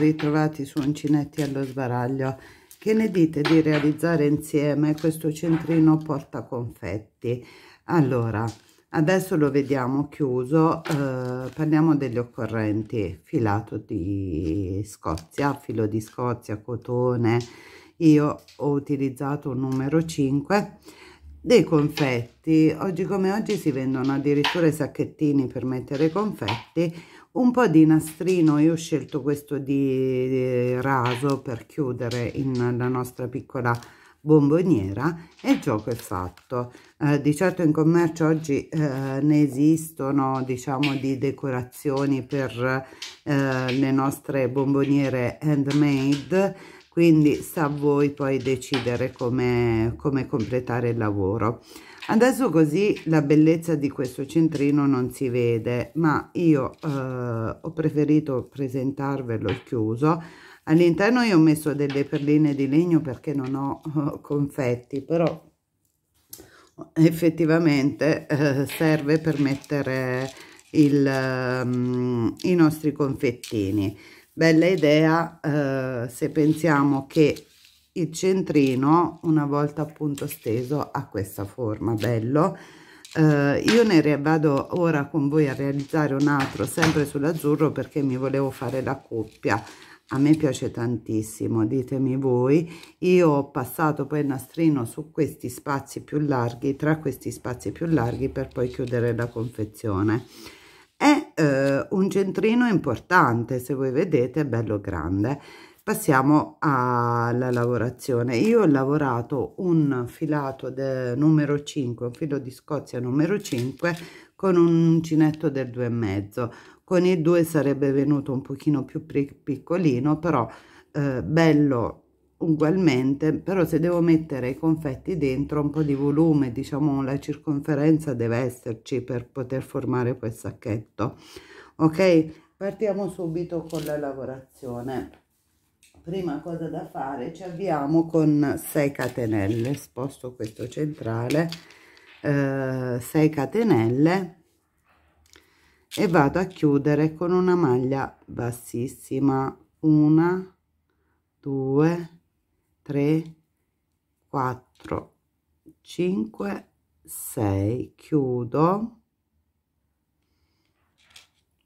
ritrovati su uncinetti allo sbaraglio che ne dite di realizzare insieme questo centrino porta confetti allora adesso lo vediamo chiuso eh, parliamo degli occorrenti filato di scozia filo di scozia cotone io ho utilizzato un numero 5 dei confetti oggi come oggi si vendono addirittura i sacchettini per mettere i confetti un po' di nastrino io ho scelto questo di raso per chiudere in la nostra piccola bomboniera e il gioco è fatto eh, di certo in commercio oggi eh, ne esistono diciamo di decorazioni per eh, le nostre bomboniere handmade quindi sta a voi poi decidere come, come completare il lavoro adesso così la bellezza di questo centrino non si vede ma io eh, ho preferito presentarvelo chiuso all'interno io ho messo delle perline di legno perché non ho eh, confetti però effettivamente eh, serve per mettere il, um, i nostri confettini bella idea eh, se pensiamo che il centrino una volta appunto steso a questa forma bello eh, io ne vado ora con voi a realizzare un altro sempre sull'azzurro perché mi volevo fare la coppia a me piace tantissimo ditemi voi io ho passato poi il nastrino su questi spazi più larghi tra questi spazi più larghi per poi chiudere la confezione è eh, un centrino importante se voi vedete è bello grande passiamo alla lavorazione io ho lavorato un filato del numero 5 un filo di scozia numero 5 con un uncinetto del 2 e mezzo con il 2 sarebbe venuto un pochino più piccolino però eh, bello ugualmente però se devo mettere i confetti dentro un po di volume diciamo la circonferenza deve esserci per poter formare quel sacchetto ok partiamo subito con la lavorazione prima cosa da fare ci avviamo con 6 catenelle sposto questo centrale eh, 6 catenelle e vado a chiudere con una maglia bassissima 1 2 3 4 5 6 chiudo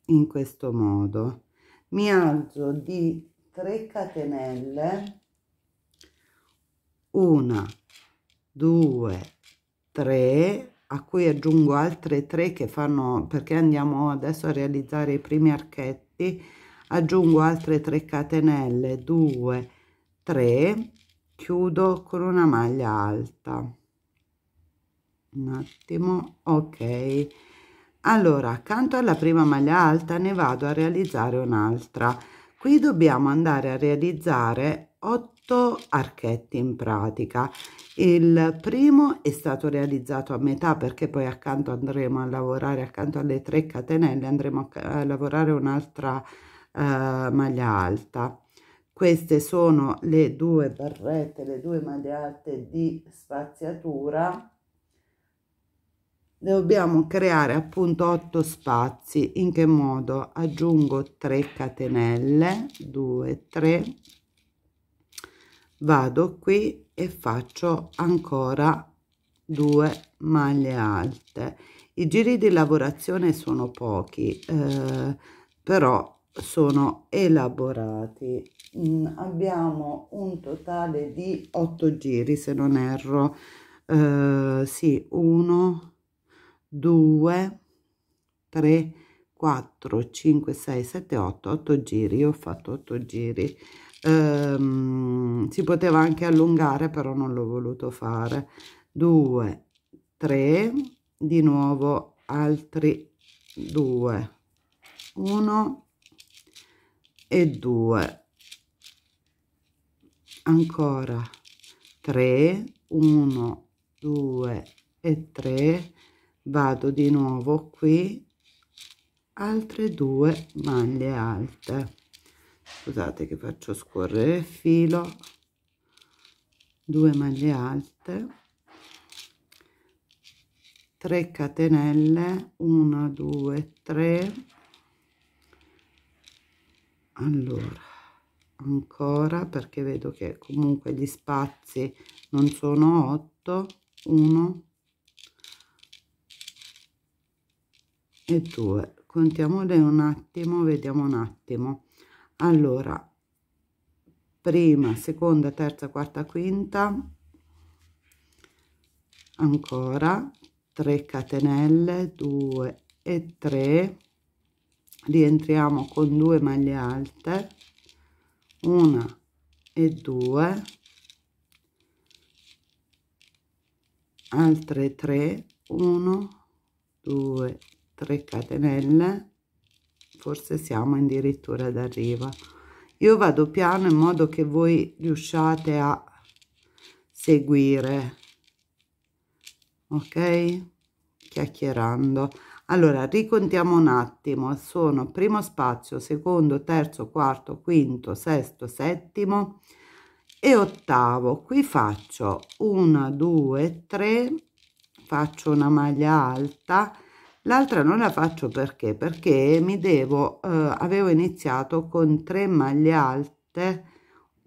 in questo modo mi alzo di 3 catenelle 1 2 3 a cui aggiungo altre 3 che fanno perché andiamo adesso a realizzare i primi archetti aggiungo altre 3 catenelle 2 3 chiudo con una maglia alta un attimo ok allora accanto alla prima maglia alta ne vado a realizzare un'altra qui dobbiamo andare a realizzare otto archetti in pratica il primo è stato realizzato a metà perché poi accanto andremo a lavorare accanto alle 3 catenelle andremo a, lavorare un'altra eh, maglia alta queste sono le due barrette le due maglie alte di spaziatura dobbiamo creare appunto 8 spazi in che modo aggiungo 3 catenelle 2 3 vado qui e faccio ancora 2 maglie alte i giri di lavorazione sono pochi eh, però sono elaborati mm, abbiamo un totale di 8 giri se non erro eh, sì 1 2 3 4 5 6 7 8 8 giri io ho fatto 8 giri ehm, si poteva anche allungare però non l'ho voluto fare 2 3 di nuovo altri 2 1 e 2 ancora 3 1 2 e 3 vado di nuovo qui altre due maglie alte scusate che faccio scorrere il filo due maglie alte 3 catenelle 1 2 3 allora ancora perché vedo che comunque gli spazi non sono 8 1 e 2 contiamole un attimo vediamo un attimo allora prima seconda terza quarta quinta ancora 3 catenelle 2 e 3 rientriamo con 2 maglie alte 1 e 2 altre 3 1 2 3 catenelle forse siamo addirittura d'arrivo io vado piano in modo che voi riusciate a seguire ok chiacchierando allora ricontiamo un attimo sono primo spazio secondo terzo quarto quinto sesto settimo e ottavo qui faccio 1 2 3 faccio una maglia alta l'altra non la faccio perché perché mi devo eh, avevo iniziato con 3 maglie alte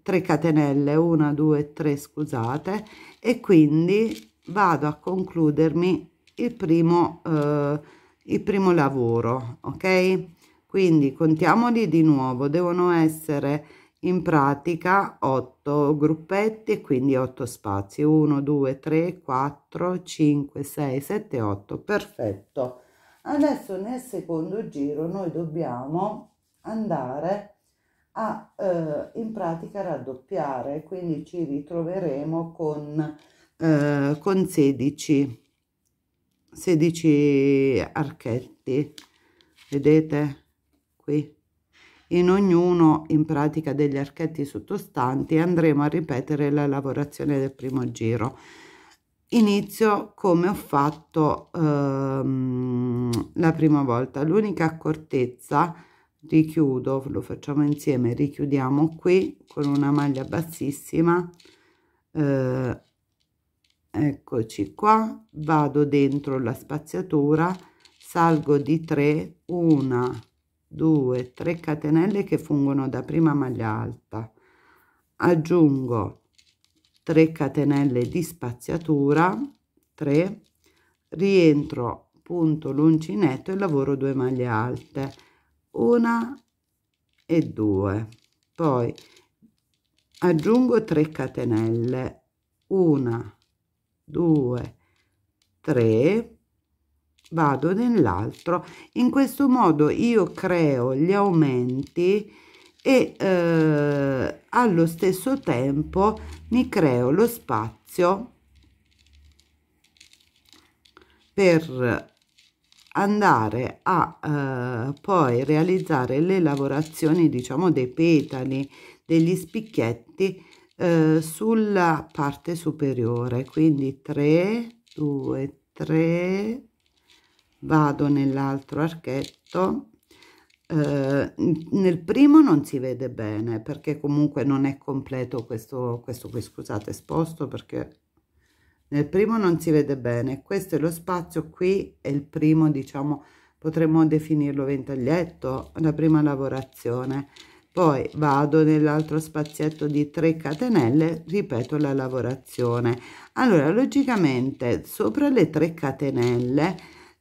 3 catenelle 1 2 3 scusate e quindi vado a concludermi il primo eh, il primo lavoro ok quindi contiamoli di nuovo devono essere in pratica 8 gruppetti quindi 8 spazi 1 2 3 4 5 6 7 8 perfetto Adesso nel secondo giro noi dobbiamo andare a eh, in pratica raddoppiare, quindi ci ritroveremo con, eh, con 16, 16 archetti, vedete qui? In ognuno in pratica degli archetti sottostanti andremo a ripetere la lavorazione del primo giro inizio come ho fatto ehm, la prima volta l'unica accortezza richiudo lo facciamo insieme richiudiamo qui con una maglia bassissima eh, eccoci qua vado dentro la spaziatura salgo di 3 1 2 3 catenelle che fungono da prima maglia alta aggiungo 3 catenelle di spaziatura 3 rientro punto l'uncinetto e lavoro 2 maglie alte una e 2 poi aggiungo 3 catenelle 1 2 3 vado nell'altro in questo modo io creo gli aumenti e eh, allo stesso tempo mi creo lo spazio per andare a eh, poi realizzare le lavorazioni diciamo dei petali degli spicchietti eh, sulla parte superiore quindi 3 2 3 vado nell'altro archetto eh, nel primo non si vede bene perché comunque non è completo questo, questo qui scusate sposto perché nel primo non si vede bene questo è lo spazio qui è il primo diciamo potremmo definirlo ventaglietto la prima lavorazione poi vado nell'altro spazietto di 3 catenelle ripeto la lavorazione allora logicamente sopra le 3 catenelle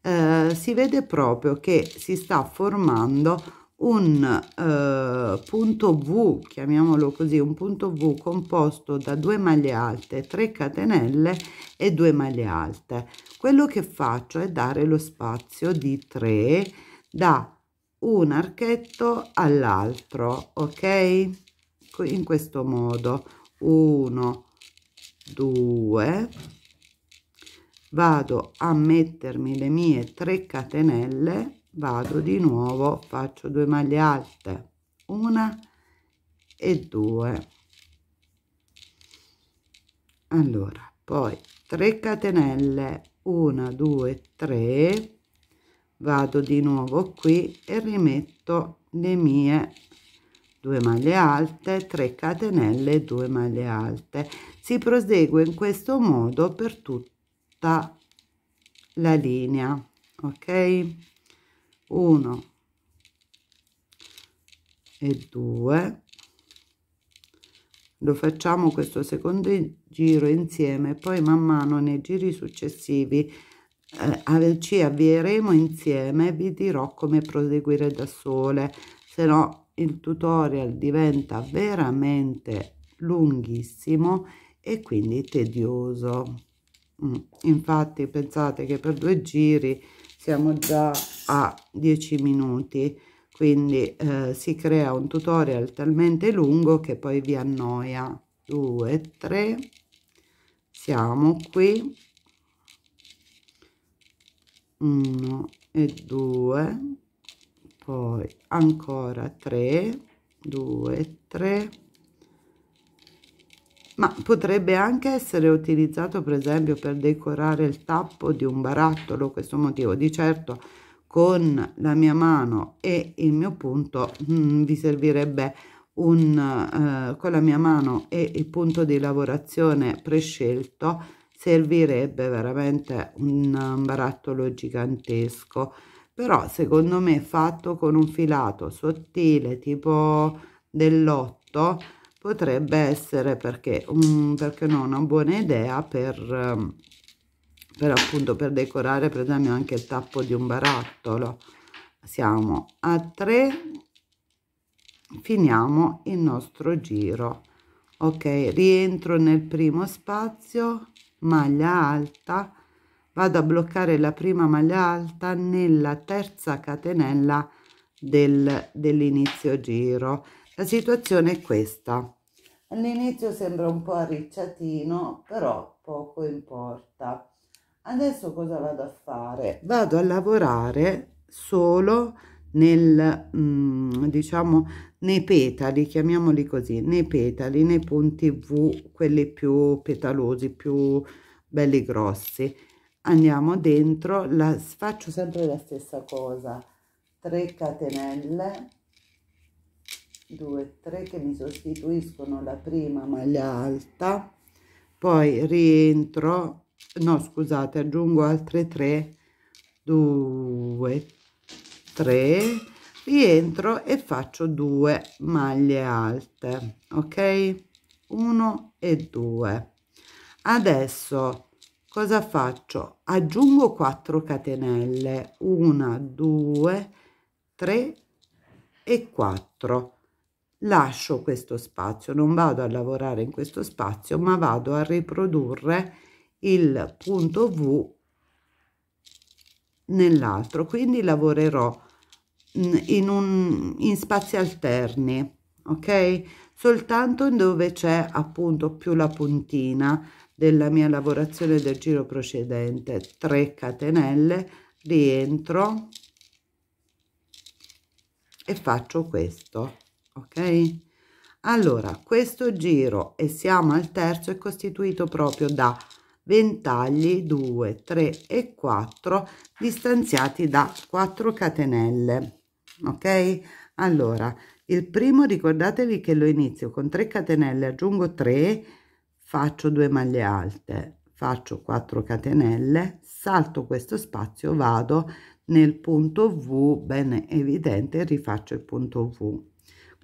eh, si vede proprio che si sta formando un eh, punto V, chiamiamolo così, un punto V composto da due maglie alte, 3 catenelle e due maglie alte. Quello che faccio è dare lo spazio di 3 da un archetto all'altro, ok? In questo modo, 1, 2, vado a mettermi le mie 3 catenelle vado di nuovo faccio due maglie alte una e due allora poi 3 catenelle 1 2 3 vado di nuovo qui e rimetto le mie due maglie alte 3 catenelle 2 maglie alte si prosegue in questo modo per tutto la linea ok 1 e 2 lo facciamo questo secondo giro insieme poi man mano nei giri successivi eh, ci avvieremo insieme vi dirò come proseguire da sole se no il tutorial diventa veramente lunghissimo e quindi tedioso Mm. infatti pensate che per due giri siamo già a 10 minuti quindi eh, si crea un tutorial talmente lungo che poi vi annoia 2 3 siamo qui 1 e 2 poi ancora 3 2 3 ma potrebbe anche essere utilizzato per esempio per decorare il tappo di un barattolo, questo motivo di certo con la mia mano e il mio punto mh, mm, vi servirebbe un, eh, con la mia mano e il punto di lavorazione prescelto servirebbe veramente un barattolo gigantesco però secondo me fatto con un filato sottile tipo dell'otto potrebbe essere perché, um, perché no, una buona idea per, ehm, per appunto per decorare per esempio anche il tappo di un barattolo. Siamo a 3, finiamo il nostro giro. Ok, rientro nel primo spazio, maglia alta, vado a bloccare la prima maglia alta nella terza catenella del, dell'inizio giro. La situazione è questa. All'inizio sembra un po' arricciatino, però poco importa. Adesso cosa vado a fare? Vado a lavorare solo nel, mm, diciamo, nei petali, chiamiamoli così, nei petali, nei punti V, quelli più petalosi, più belli grossi. Andiamo dentro, la, faccio sempre la stessa cosa, 3 catenelle 2, 3 che mi sostituiscono la prima maglia alta, poi rientro, no scusate, aggiungo altre 3, 2, 3, rientro e faccio 2 maglie alte, ok? 1 e 2. Adesso cosa faccio? Aggiungo 4 catenelle, 1, 2, 3 e 4 lascio questo spazio, non vado a lavorare in questo spazio, ma vado a riprodurre il punto V nell'altro, quindi lavorerò in, un, in spazi alterni, ok? Soltanto dove c'è appunto più la puntina della mia lavorazione del giro precedente, 3 catenelle, rientro e faccio questo ok allora questo giro e siamo al terzo è costituito proprio da ventagli 2 3 e 4 distanziati da 4 catenelle ok allora il primo ricordatevi che lo inizio con 3 catenelle aggiungo 3 faccio 2 maglie alte faccio 4 catenelle salto questo spazio vado nel punto v bene evidente rifaccio il punto v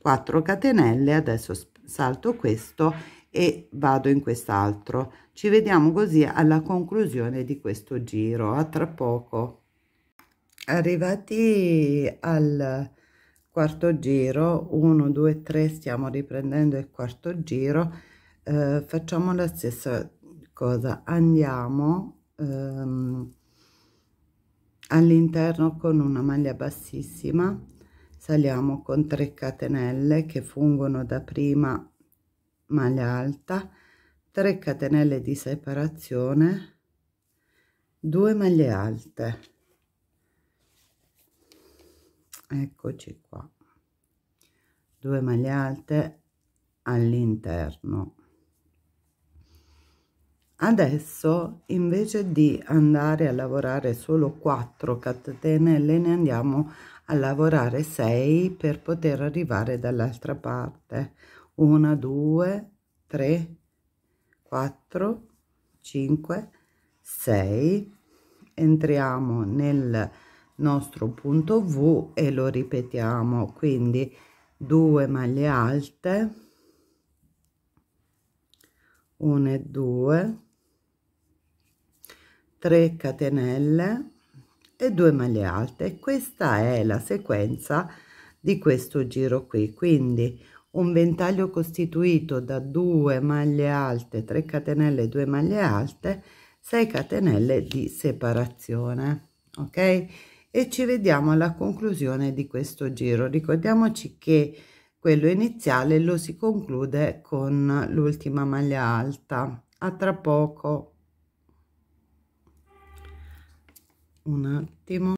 4 catenelle adesso salto questo e vado in quest'altro ci vediamo così alla conclusione di questo giro a tra poco arrivati al quarto giro 1 2 3 stiamo riprendendo il quarto giro eh, facciamo la stessa cosa andiamo ehm, all'interno con una maglia bassissima saliamo con 3 catenelle che fungono da prima maglia alta 3 catenelle di separazione 2 maglie alte eccoci qua 2 maglie alte all'interno adesso invece di andare a lavorare solo 4 catenelle ne andiamo a a lavorare 6 per poter arrivare dall'altra parte 1 2 3 4 5 6 entriamo nel nostro punto v e lo ripetiamo quindi 2 maglie alte 1 e 2 3 catenelle e 2 maglie alte questa è la sequenza di questo giro qui quindi un ventaglio costituito da 2 maglie alte 3 catenelle 2 maglie alte 6 catenelle di separazione ok e ci vediamo alla conclusione di questo giro ricordiamoci che quello iniziale lo si conclude con l'ultima maglia alta a tra poco un attimo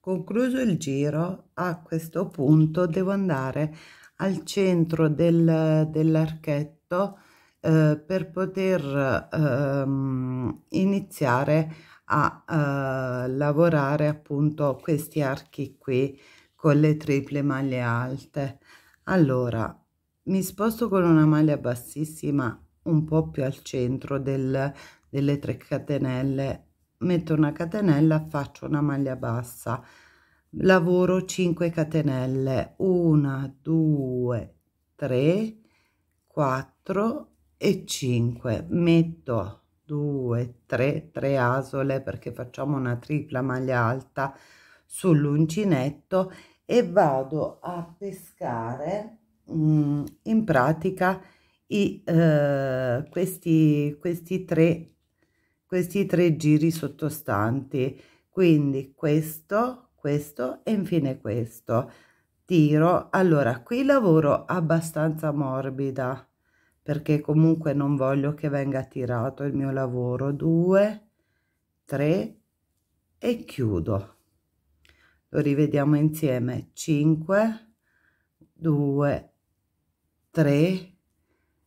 concluso il giro a questo punto devo andare al centro del, dell'archetto eh, per poter ehm, iniziare a eh, lavorare appunto questi archi qui con le triple maglie alte allora mi sposto con una maglia bassissima un po più al centro del, delle 3 catenelle metto una catenella faccio una maglia bassa lavoro 5 catenelle 1 2 3 4 e 5 metto 2 3 3 asole perché facciamo una tripla maglia alta sull'uncinetto e vado a pescare mh, mm, in pratica i eh, questi questi tre questi tre giri sottostanti quindi questo questo e infine questo tiro allora qui lavoro abbastanza morbida perché comunque non voglio che venga tirato il mio lavoro 2 3 e chiudo lo rivediamo insieme 5 2 3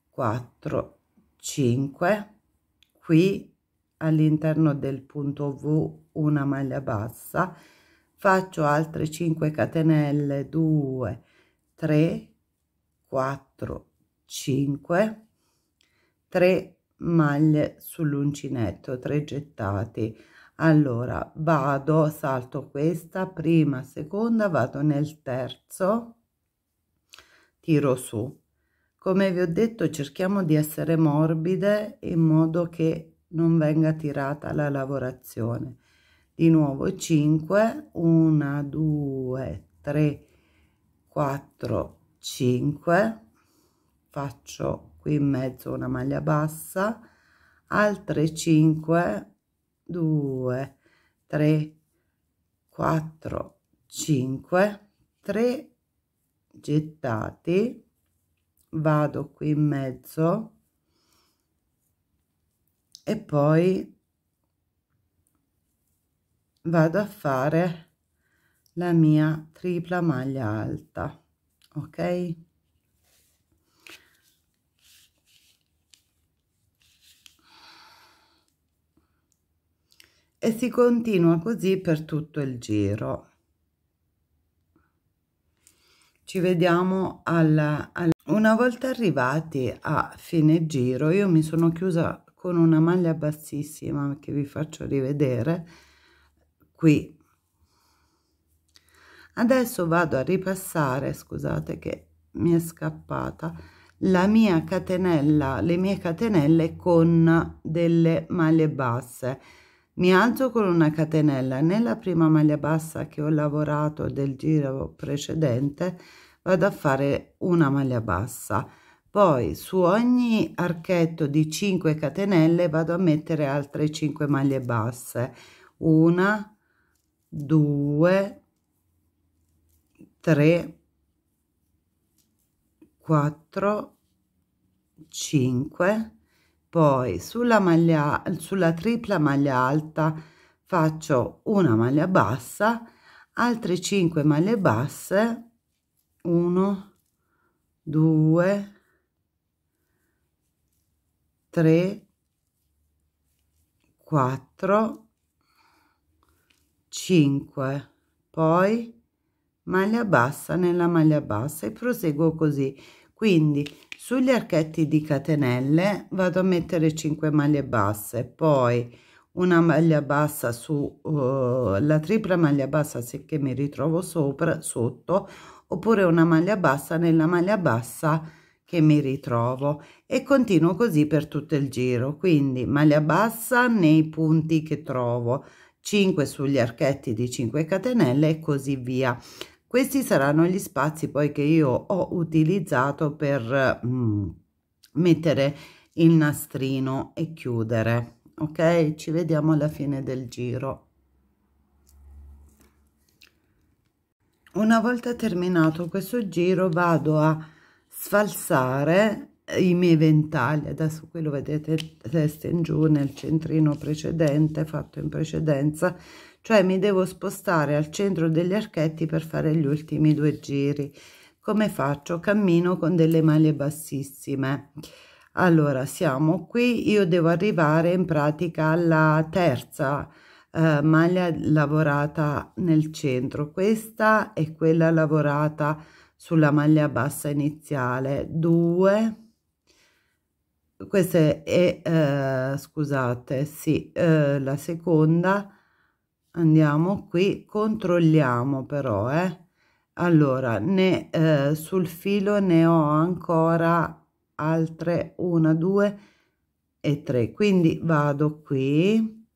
4 5 qui all'interno del punto v una maglia bassa faccio altre 5 catenelle 2 3 4 5 3 maglie sull'uncinetto 3 gettati allora vado salto questa prima seconda vado nel terzo tiro su come vi ho detto cerchiamo di essere morbide in modo che non venga tirata la lavorazione di nuovo 5 1 2 3 4 5 faccio qui in mezzo una maglia bassa altre 5 2 3 4 5 3 gettati vado qui in mezzo e poi vado a fare la mia tripla maglia alta ok e si continua così per tutto il giro ci vediamo alla, alla una volta arrivati a fine giro io mi sono chiusa con una maglia bassissima che vi faccio rivedere qui adesso vado a ripassare scusate che mi è scappata la mia catenella le mie catenelle con delle maglie basse mi alzo con una catenella nella prima maglia bassa che ho lavorato del giro precedente vado a fare una maglia bassa poi su ogni archetto di 5 catenelle vado a mettere altre 5 maglie basse una 2 3 4 5 poi sulla maglia sulla tripla maglia alta faccio una maglia bassa altre 5 maglie basse 1 2 3, 4, 5, poi maglia bassa nella maglia bassa e proseguo così. Quindi sugli archetti di catenelle vado a mettere 5 maglie basse, poi una maglia bassa sulla eh, uh, tripla maglia bassa se che mi ritrovo sopra sotto oppure una maglia bassa nella maglia bassa che mi ritrovo e continuo così per tutto il giro quindi maglia bassa nei punti che trovo 5 sugli archetti di 5 catenelle e così via questi saranno gli spazi poi che io ho utilizzato per mm, mettere il nastrino e chiudere ok ci vediamo alla fine del giro una volta terminato questo giro vado a sfalsare eh, i miei ventagli adesso qui lo vedete testa in giù nel centrino precedente fatto in precedenza cioè mi devo spostare al centro degli archetti per fare gli ultimi due giri come faccio cammino con delle maglie bassissime allora siamo qui io devo arrivare in pratica alla terza eh, maglia lavorata nel centro questa è quella lavorata sulla maglia bassa iniziale 2 questa è eh, scusate sì eh, la seconda andiamo qui controlliamo però eh allora ne eh, sul filo ne ho ancora altre 1 2 e 3 quindi vado qui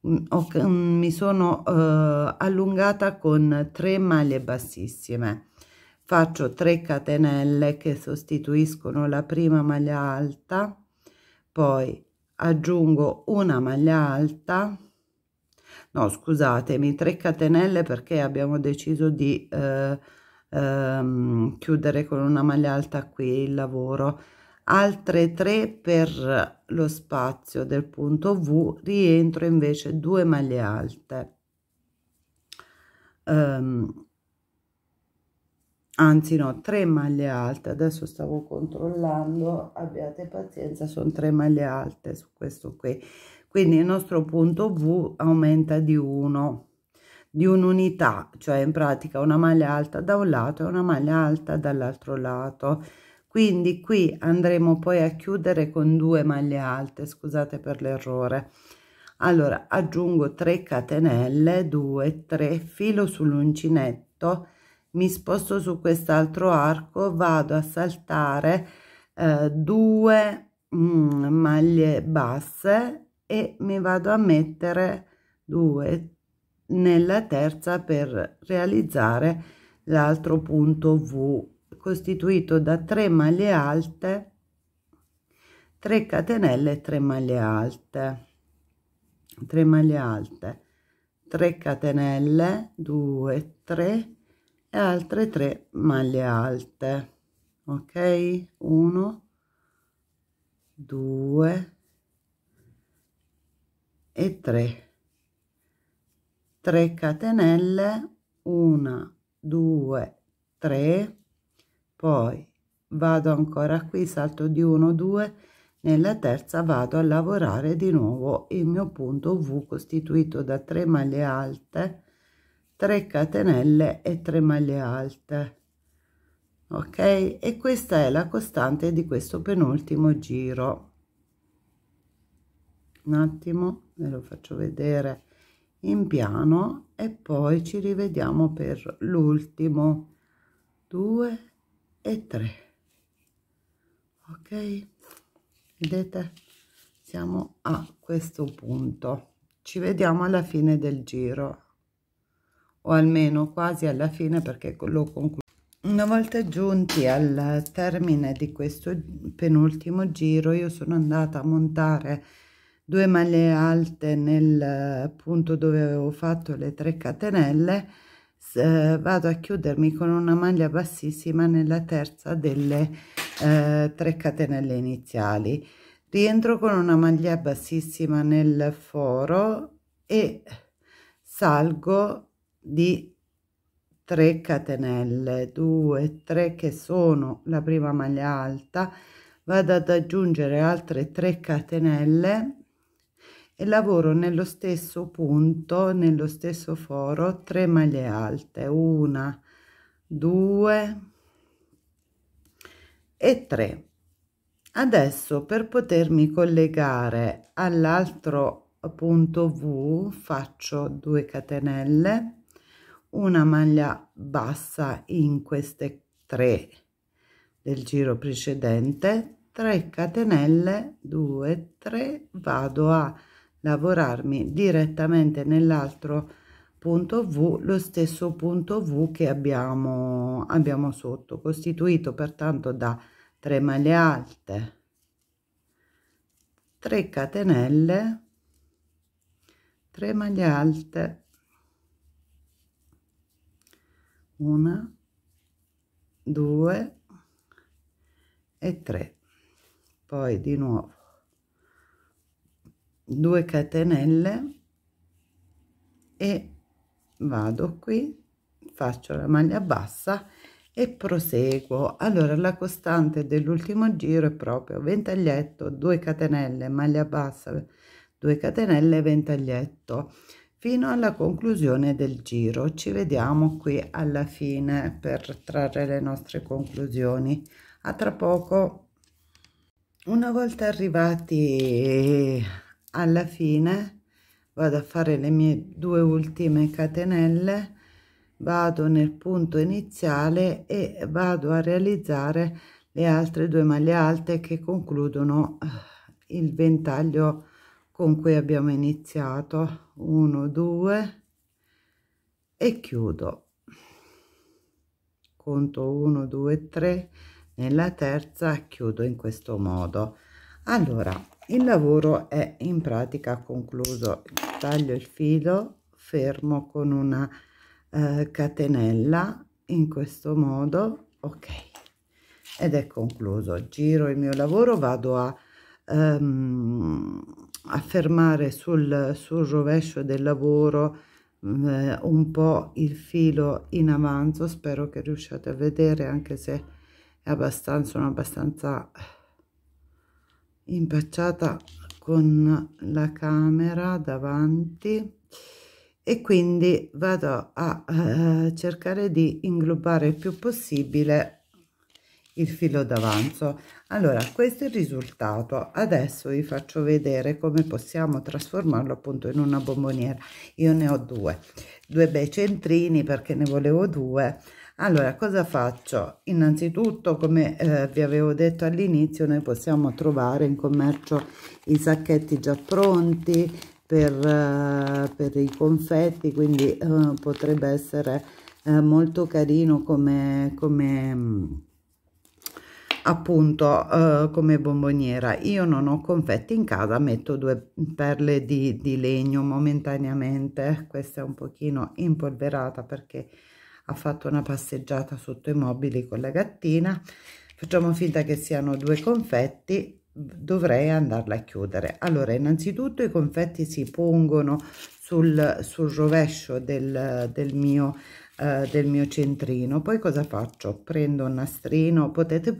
ho, mm, mm, mi sono eh, allungata con 3 maglie bassissime faccio 3 catenelle che sostituiscono la prima maglia alta poi aggiungo una maglia alta no scusatemi 3 catenelle perché abbiamo deciso di eh, ehm, chiudere con una maglia alta qui il lavoro altre 3 per lo spazio del punto v rientro invece 2 maglie alte um, anzi no, 3 maglie alte, adesso stavo controllando, abbiate pazienza, sono 3 maglie alte su questo qui, quindi il nostro punto V aumenta di 1, di un'unità, cioè in pratica una maglia alta da un lato e una maglia alta dall'altro lato, quindi qui andremo poi a chiudere con due maglie alte, scusate per l'errore, allora aggiungo 3 catenelle, 2, 3, filo sull'uncinetto, mi sposto su quest'altro arco vado a saltare eh, due mm, maglie basse e mi vado a mettere due nella terza per realizzare l'altro punto v costituito da 3 maglie alte 3 catenelle 3 maglie alte 3 maglie alte 3 catenelle 2 3 e altre 3 maglie alte ok 1 2 e 3 3 catenelle 1 2 3 poi vado ancora qui salto di 1 2 nella terza vado a lavorare di nuovo il mio punto v costituito da 3 maglie alte 3 catenelle e 3 maglie alte ok e questa è la costante di questo penultimo giro un attimo ve lo faccio vedere in piano e poi ci rivediamo per l'ultimo 2 e 3 ok vedete siamo a questo punto ci vediamo alla fine del giro o almeno quasi alla fine perché lo concludo. Una volta giunti al termine di questo penultimo giro io sono andata a montare due maglie alte nel punto dove avevo fatto le tre catenelle vado a chiudermi con una maglia bassissima nella terza delle eh, tre catenelle iniziali rientro con una maglia bassissima nel foro e salgo di 3 catenelle 2 3 che sono la prima maglia alta vado ad aggiungere altre 3 catenelle e lavoro nello stesso punto nello stesso foro 3 maglie alte 1 2 e 3 adesso per potermi collegare all'altro punto v faccio 2 catenelle una maglia bassa in queste tre del giro precedente 3 catenelle 2 3 vado a lavorarmi direttamente nell'altro punto v lo stesso punto v che abbiamo abbiamo sotto costituito pertanto da 3 maglie alte 3 catenelle 3 maglie alte una, due e tre. Poi di nuovo due catenelle e vado qui, faccio la maglia bassa e proseguo. Allora la costante dell'ultimo giro è proprio ventaglietto, 2 catenelle, maglia bassa, 2 catenelle, ventaglietto fino alla conclusione del giro. Ci vediamo qui alla fine per trarre le nostre conclusioni. A tra poco. Una volta arrivati alla fine vado a fare le mie due ultime catenelle vado nel punto iniziale e vado a realizzare le altre due maglie alte che concludono eh, il ventaglio con cui abbiamo iniziato 1 2 e chiudo conto 1 2 3 nella terza chiudo in questo modo allora il lavoro è in pratica concluso taglio il filo fermo con una eh, catenella in questo modo ok ed è concluso giro il mio lavoro vado a um, affermare sul, sul rovescio del lavoro mm, eh, un po' il filo in avanzo spero che riusciate a vedere anche se è abbastanza sono abbastanza eh, impacciata con la camera davanti e quindi vado a eh, cercare di inglobare il più possibile il filo d'avanzo allora questo è il risultato adesso vi faccio vedere come possiamo trasformarlo appunto in una bomboniera io ne ho due due bei centrini perché ne volevo due allora cosa faccio innanzitutto come eh, vi avevo detto all'inizio noi possiamo trovare in commercio i sacchetti già pronti per, eh, per i confetti quindi eh, potrebbe essere eh, molto carino come, come mm, appunto eh, come bomboniera io non ho confetti in casa metto due perle di, di legno momentaneamente questa è un pochino impolverata perché ha fatto una passeggiata sotto i mobili con la gattina facciamo finta che siano due confetti dovrei andarla a chiudere allora innanzitutto i confetti si pongono sul, sul rovescio del, del mio eh, del mio centrino poi cosa faccio prendo un nastrino potete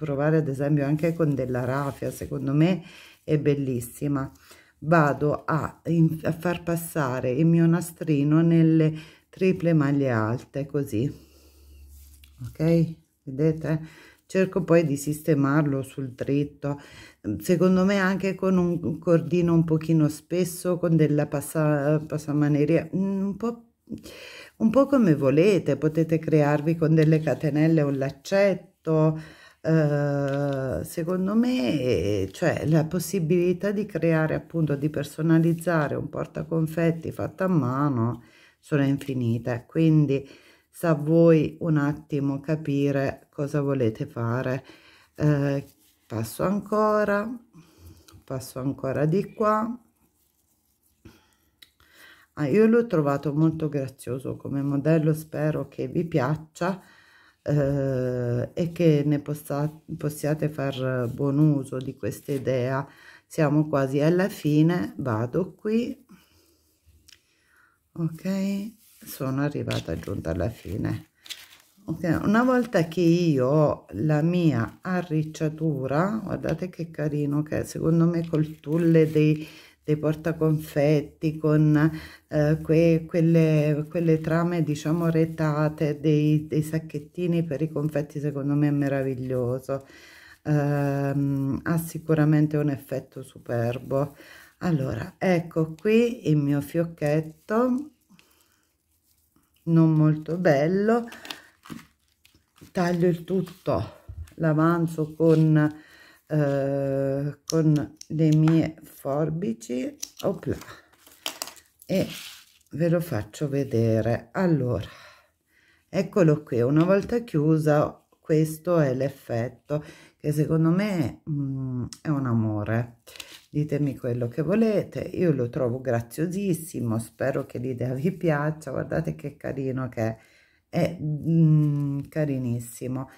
provare ad esempio anche con della raffia secondo me è bellissima vado a, in, a far passare il mio nastrino nelle triple maglie alte così ok vedete cerco poi di sistemarlo sul dritto secondo me anche con un cordino un pochino spesso con della passa, passamaneria mm, un po' un po' come volete potete crearvi con delle catenelle un laccetto Ehm, secondo me cioè, la possibilità di creare appunto di personalizzare un portaconfetti fatto a mano sono infinite quindi sa voi un attimo capire cosa volete fare eh, passo ancora passo ancora di qua Ah, io l'ho trovato molto grazioso come modello, spero che vi piaccia eh, e che ne possa, possiate far buon uso di questa idea. Siamo quasi alla fine, vado qui, ok, sono arrivata giunta alla fine. Okay. Una volta che io ho la mia arricciatura, guardate che carino che è, secondo me col tulle dei dei portaconfetti con eh, que, quelle, quelle, trame diciamo retate, dei, dei, sacchettini per i confetti secondo me è meraviglioso, eh, ha sicuramente un effetto superbo. Allora, ecco qui il mio fiocchetto, non molto bello, taglio il tutto, l'avanzo con eh, con le mie forbici opla, e ve lo faccio vedere allora eccolo qui una volta chiusa questo è l'effetto che secondo me mm, è un amore ditemi quello che volete io lo trovo graziosissimo spero che l'idea vi piaccia guardate che carino che è, è mm, carinissimo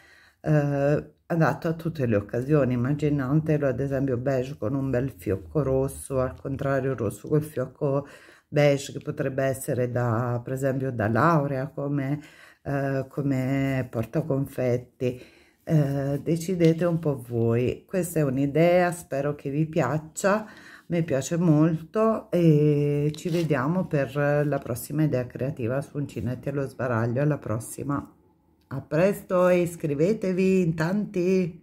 eh, adatto a tutte le occasioni immaginatelo ad esempio beige con un bel fiocco rosso al contrario rosso col fiocco beige che potrebbe essere da per esempio da laurea come, eh, come portaconfetti eh, decidete un po' voi questa è un'idea spero che vi piaccia mi piace molto e ci vediamo per la prossima idea creativa su uncinetti allo sbaraglio alla prossima a presto e iscrivetevi in tanti!